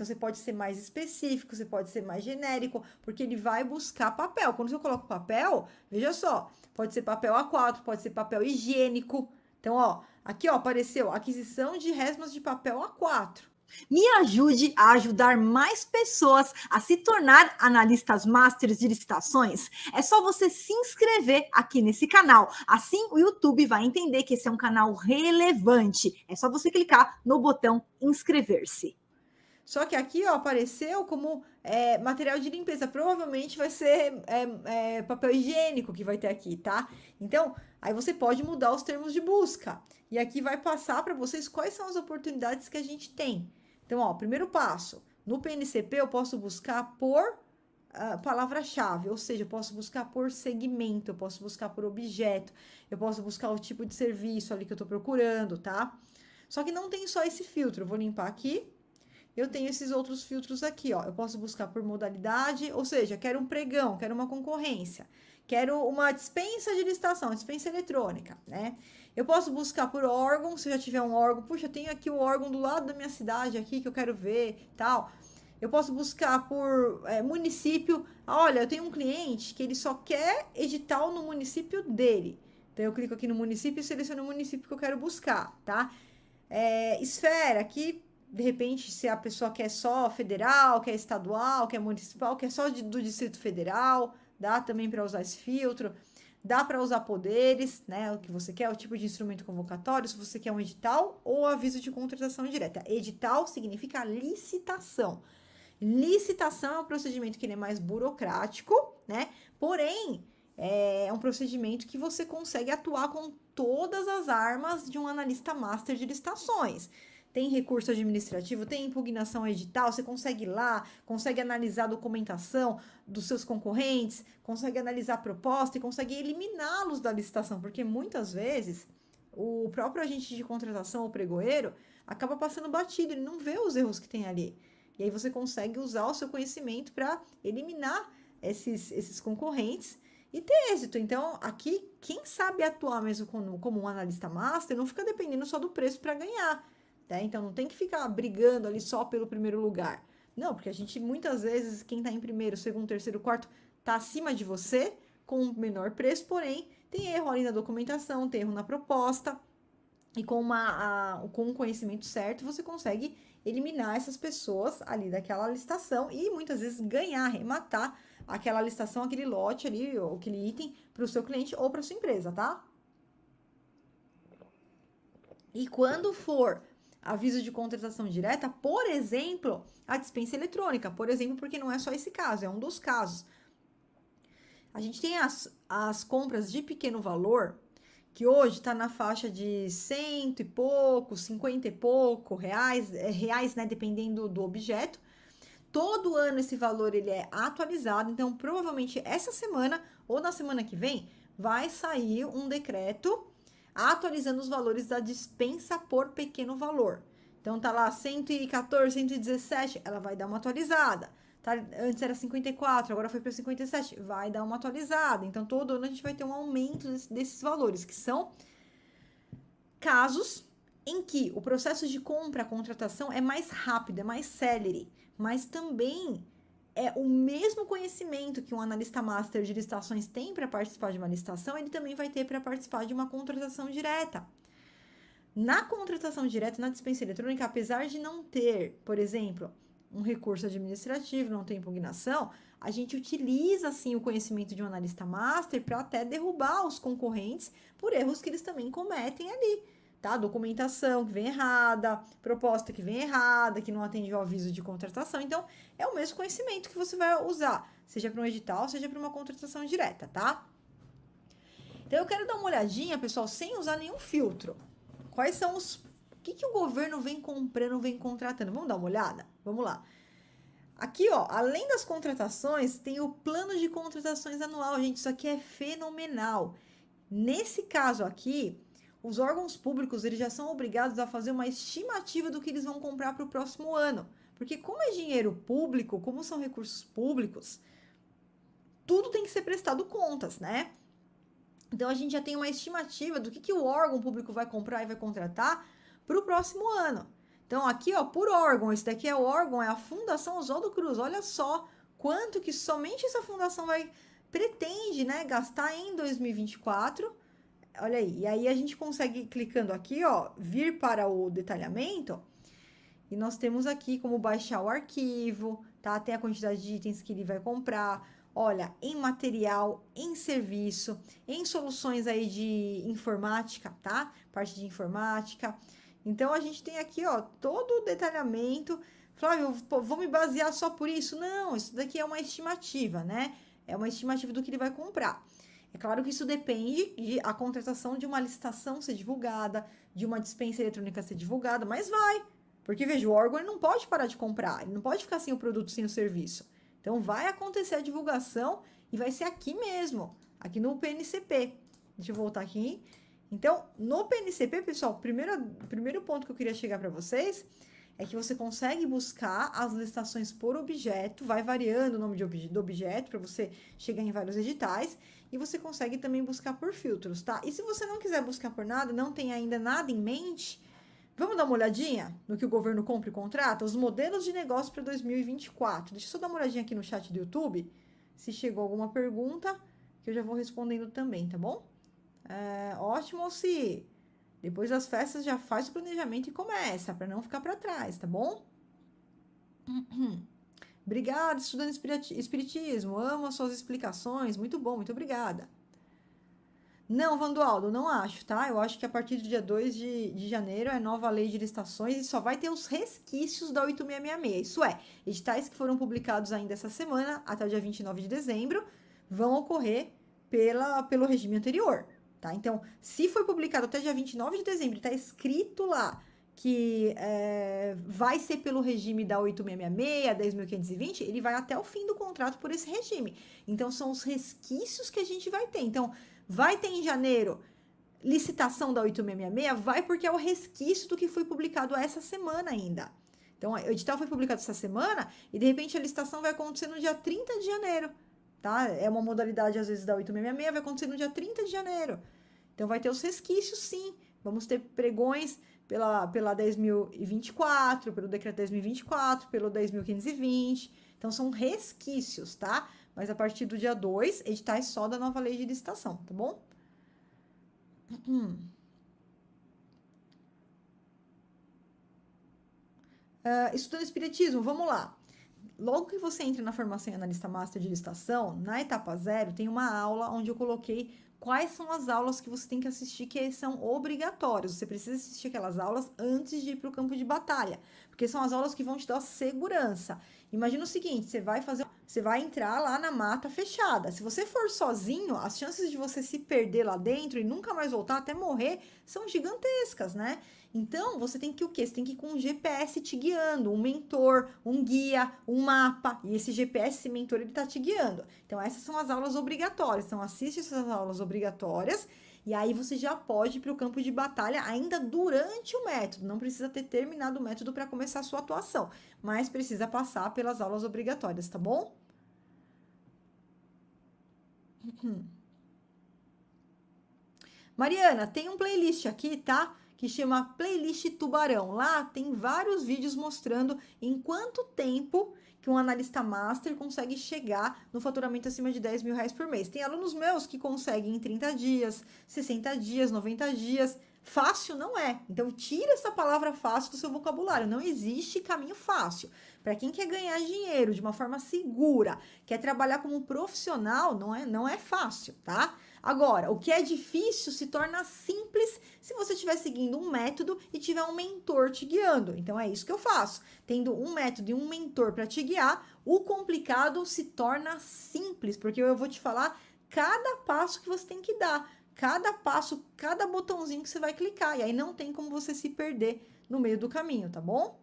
Então você pode ser mais específico, você pode ser mais genérico, porque ele vai buscar papel. Quando eu coloco papel, veja só, pode ser papel A4, pode ser papel higiênico. Então, ó, aqui ó, apareceu aquisição de resmas de papel A4. Me ajude a ajudar mais pessoas a se tornar analistas masters de licitações. É só você se inscrever aqui nesse canal. Assim o YouTube vai entender que esse é um canal relevante. É só você clicar no botão inscrever-se. Só que aqui ó, apareceu como é, material de limpeza. Provavelmente vai ser é, é, papel higiênico que vai ter aqui, tá? Então, aí você pode mudar os termos de busca. E aqui vai passar para vocês quais são as oportunidades que a gente tem. Então, ó, primeiro passo. No PNCP, eu posso buscar por uh, palavra-chave, ou seja, eu posso buscar por segmento, eu posso buscar por objeto, eu posso buscar o tipo de serviço ali que eu estou procurando, tá? Só que não tem só esse filtro. Eu vou limpar aqui eu tenho esses outros filtros aqui, ó. Eu posso buscar por modalidade, ou seja, quero um pregão, quero uma concorrência, quero uma dispensa de licitação, dispensa eletrônica, né? Eu posso buscar por órgão, se eu já tiver um órgão, puxa, eu tenho aqui o órgão do lado da minha cidade aqui que eu quero ver, tal. Eu posso buscar por é, município. Ah, olha, eu tenho um cliente que ele só quer edital no município dele. Então eu clico aqui no município e seleciono o município que eu quero buscar, tá? É, esfera, aqui de repente, se a pessoa quer só federal, quer estadual, quer municipal, quer só de, do Distrito Federal, dá também para usar esse filtro. Dá para usar poderes, né? O que você quer, o tipo de instrumento convocatório, se você quer um edital ou aviso de contratação direta. Edital significa licitação. Licitação é um procedimento que é mais burocrático, né? Porém, é, é um procedimento que você consegue atuar com todas as armas de um analista master de licitações tem recurso administrativo, tem impugnação edital, você consegue ir lá, consegue analisar a documentação dos seus concorrentes, consegue analisar a proposta e consegue eliminá-los da licitação, porque muitas vezes o próprio agente de contratação ou pregoeiro acaba passando batido, ele não vê os erros que tem ali. E aí você consegue usar o seu conhecimento para eliminar esses, esses concorrentes e ter êxito. Então, aqui, quem sabe atuar mesmo como, como um analista master não fica dependendo só do preço para ganhar né? Então não tem que ficar brigando ali só pelo primeiro lugar. Não, porque a gente muitas vezes, quem está em primeiro, segundo, terceiro, quarto, está acima de você com o menor preço, porém tem erro ali na documentação, tem erro na proposta. E com, uma, a, com um conhecimento certo, você consegue eliminar essas pessoas ali daquela licitação e muitas vezes ganhar, rematar aquela licitação, aquele lote ali, ou aquele item para o seu cliente ou para sua empresa, tá? E quando for aviso de contratação direta, por exemplo, a dispensa eletrônica, por exemplo, porque não é só esse caso, é um dos casos. A gente tem as, as compras de pequeno valor, que hoje está na faixa de cento e pouco, cinquenta e pouco reais, é, reais, né, dependendo do objeto. Todo ano esse valor ele é atualizado, então provavelmente essa semana ou na semana que vem vai sair um decreto atualizando os valores da dispensa por pequeno valor. Então tá lá 114, 117, ela vai dar uma atualizada. Tá, antes era 54, agora foi para 57, vai dar uma atualizada. Então todo ano a gente vai ter um aumento desse, desses valores, que são casos em que o processo de compra, contratação é mais rápido, é mais célere, mas também é o mesmo conhecimento que um analista master de licitações tem para participar de uma licitação, ele também vai ter para participar de uma contratação direta. Na contratação direta, na dispensa eletrônica, apesar de não ter, por exemplo, um recurso administrativo, não ter impugnação, a gente utiliza assim o conhecimento de um analista master para até derrubar os concorrentes por erros que eles também cometem ali tá? Documentação que vem errada, proposta que vem errada, que não atende o aviso de contratação. Então, é o mesmo conhecimento que você vai usar, seja para um edital, seja para uma contratação direta, tá? Então, eu quero dar uma olhadinha, pessoal, sem usar nenhum filtro. Quais são os. O que, que o governo vem comprando, vem contratando? Vamos dar uma olhada? Vamos lá. Aqui, ó, além das contratações, tem o plano de contratações anual, gente. Isso aqui é fenomenal. Nesse caso aqui, os órgãos públicos eles já são obrigados a fazer uma estimativa do que eles vão comprar para o próximo ano. Porque como é dinheiro público, como são recursos públicos, tudo tem que ser prestado contas, né? Então a gente já tem uma estimativa do que, que o órgão público vai comprar e vai contratar para o próximo ano. Então aqui, ó, por órgão, esse daqui é o órgão, é a Fundação Oswaldo Cruz. Olha só quanto que somente essa fundação vai pretende, né, gastar em 2024 olha aí. E aí a gente consegue, clicando aqui, ó, vir para o detalhamento. E nós temos aqui como baixar o arquivo, tá? Tem a quantidade de itens que ele vai comprar. Olha, em material, em serviço, em soluções aí de informática, tá? Parte de informática. Então, a gente tem aqui, ó, todo o detalhamento. Flávio, vou me basear só por isso? Não, isso daqui é uma estimativa, né? É uma estimativa do que ele vai comprar. É claro que isso depende de a contratação de uma licitação ser divulgada, de uma dispensa eletrônica ser divulgada, mas vai. Porque, veja, o órgão não pode parar de comprar, ele não pode ficar sem o produto, sem o serviço. Então, vai acontecer a divulgação e vai ser aqui mesmo, aqui no PNCP. Deixa eu voltar aqui. Então, no PNCP, pessoal, primeiro, primeiro ponto que eu queria chegar para vocês é que você consegue buscar as listações por objeto, vai variando o nome de, do objeto para você chegar em vários editais, e você consegue também buscar por filtros, tá? E se você não quiser buscar por nada, não tem ainda nada em mente, vamos dar uma olhadinha no que o governo compra e contrata? Os modelos de negócio para 2024. Deixa eu só dar uma olhadinha aqui no chat do YouTube, se chegou alguma pergunta, que eu já vou respondendo também, tá bom? É, ótimo, se depois das festas já faz o planejamento e começa, para não ficar para trás, tá bom? obrigada, estudando espiritismo. Amo as suas explicações. Muito bom, muito obrigada. Não, Vandualdo, não acho, tá? Eu acho que a partir do dia 2 de, de janeiro é nova lei de licitações e só vai ter os resquícios da 8666. Isso é, editais que foram publicados ainda essa semana, até o dia 29 de dezembro, vão ocorrer pela, pelo regime anterior. Tá? Então, se foi publicado até dia 29 de dezembro, está escrito lá que é, vai ser pelo regime da 8666, 10.520, ele vai até o fim do contrato por esse regime. Então, são os resquícios que a gente vai ter. Então, vai ter em janeiro licitação da 8666, vai porque é o resquício do que foi publicado essa semana ainda. Então, o edital foi publicado essa semana e, de repente, a licitação vai acontecer no dia 30 de janeiro tá? É uma modalidade, às vezes, da 866, vai acontecer no dia 30 de janeiro. Então, vai ter os resquícios, sim. Vamos ter pregões pela, pela 10.024, pelo decreto 10.024, pelo 10.520. Então, são resquícios, tá? Mas a partir do dia 2, editais só da nova lei de licitação, tá bom? Hum. Uh, estudando espiritismo, vamos lá. Logo que você entra na formação em analista master de licitação, na etapa zero tem uma aula onde eu coloquei quais são as aulas que você tem que assistir que são obrigatórias. Você precisa assistir aquelas aulas antes de ir para o campo de batalha, porque são as aulas que vão te dar segurança. Imagina o seguinte, você vai fazer você vai entrar lá na mata fechada. Se você for sozinho, as chances de você se perder lá dentro e nunca mais voltar até morrer são gigantescas, né? Então, você tem que o quê? Você tem que ir com um GPS te guiando, um mentor, um guia, um mapa. E esse GPS, esse mentor, ele tá te guiando. Então, essas são as aulas obrigatórias. Então, assiste essas aulas obrigatórias. E aí você já pode ir para o campo de batalha ainda durante o método. Não precisa ter terminado o método para começar a sua atuação, mas precisa passar pelas aulas obrigatórias, tá bom? Mariana, tem um playlist aqui, tá? Que chama Playlist Tubarão. Lá tem vários vídeos mostrando em quanto tempo que um analista master consegue chegar no faturamento acima de 10 mil reais por mês. Tem alunos meus que conseguem em 30 dias, 60 dias, 90 dias. Fácil não é. Então, tira essa palavra fácil do seu vocabulário. Não existe caminho fácil. Para quem quer ganhar dinheiro de uma forma segura, quer trabalhar como profissional, não é, não é fácil, tá? Agora, o que é difícil se torna simples se você estiver seguindo um método e tiver um mentor te guiando. Então é isso que eu faço. Tendo um método e um mentor para te guiar, o complicado se torna simples, porque eu vou te falar cada passo que você tem que dar cada passo, cada botãozinho que você vai clicar. E aí não tem como você se perder no meio do caminho, tá bom?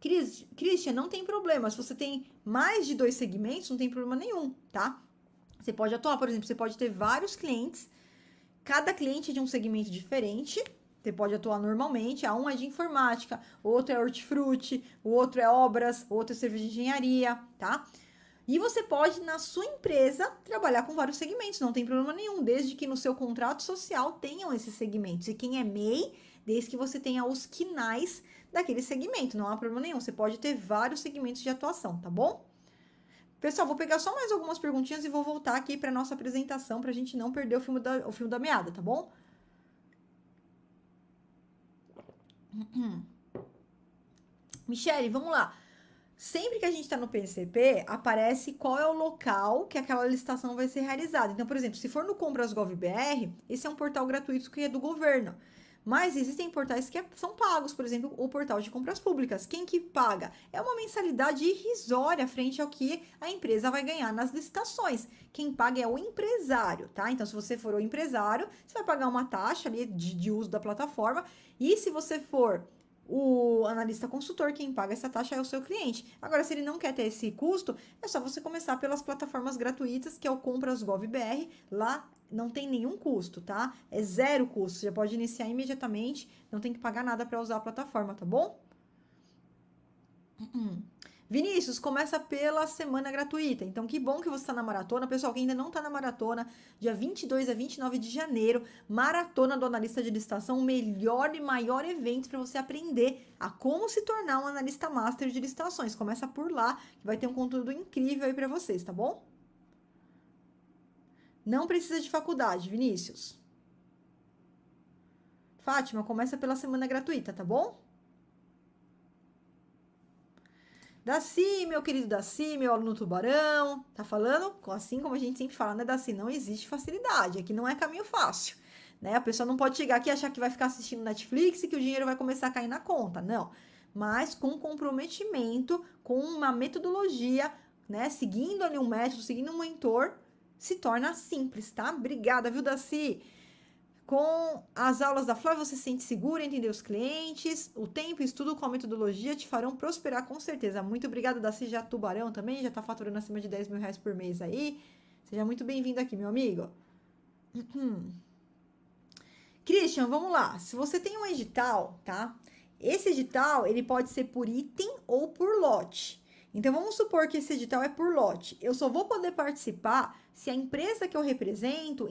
Cris, Christian, não tem problema. Se você tem mais de dois segmentos, não tem problema nenhum, tá? Você pode atuar, por exemplo, você pode ter vários clientes, cada cliente é de um segmento diferente, você pode atuar normalmente, a um é de informática, o outro é hortifruti, o outro é obras, o outro é serviço de engenharia, tá? E você pode, na sua empresa, trabalhar com vários segmentos, não tem problema nenhum, desde que no seu contrato social tenham esses segmentos. E quem é MEI, desde que você tenha os quinais daquele segmento, não há problema nenhum. Você pode ter vários segmentos de atuação, tá bom? Pessoal, vou pegar só mais algumas perguntinhas e vou voltar aqui para nossa apresentação para a gente não perder o filme, da, o filme da meada, tá bom? Michele, vamos lá. Sempre que a gente está no PCP, aparece qual é o local que aquela licitação vai ser realizada. Então, por exemplo, se for no Compras.gov.br, esse é um portal gratuito que é do governo. Mas existem portais que é, são pagos, por exemplo, o portal de compras públicas. Quem que paga? É uma mensalidade irrisória frente ao que a empresa vai ganhar nas licitações. Quem paga é o empresário, tá? Então, se você for o empresário, você vai pagar uma taxa ali de, de uso da plataforma. E se você for o analista consultor, quem paga essa taxa é o seu cliente. Agora, se ele não quer ter esse custo, é só você começar pelas plataformas gratuitas, que é o Compras.gov.br. Lá não tem nenhum custo, tá? É zero custo. Você pode iniciar imediatamente, não tem que pagar nada para usar a plataforma, tá bom? Uhum. Vinícius, começa pela semana gratuita. Então, que bom que você está na maratona. Pessoal, quem ainda não está na maratona, dia 22 a 29 de janeiro, maratona do analista de licitação, o melhor e maior evento para você aprender a como se tornar um analista master de licitações. Começa por lá, que vai ter um conteúdo incrível aí para vocês, tá bom? Não precisa de faculdade, Vinícius. Fátima, começa pela semana gratuita, tá bom? Daci, meu querido Daci, meu aluno tubarão, tá falando? Assim como a gente sempre fala, né, Daci? Não existe facilidade, aqui não é caminho fácil. Né? A pessoa não pode chegar aqui e achar que vai ficar assistindo Netflix e que o dinheiro vai começar a cair na conta, não. Mas com comprometimento, com uma metodologia, né? Seguindo ali um método, seguindo um mentor, se torna simples, tá? Obrigada, viu, Daci? Com as aulas da Flávia, você se sente segura, entender os clientes. O tempo estudo com a metodologia te farão prosperar com certeza. Muito obrigada, Daci já Tubarão também, já está faturando acima de 10 mil reais por mês aí. Seja muito bem-vindo aqui, meu amigo. Christian, vamos lá. Se você tem um edital, tá? Esse edital, ele pode ser por item ou por lote. Então vamos supor que esse edital é por lote. Eu só vou poder participar se a empresa que eu represento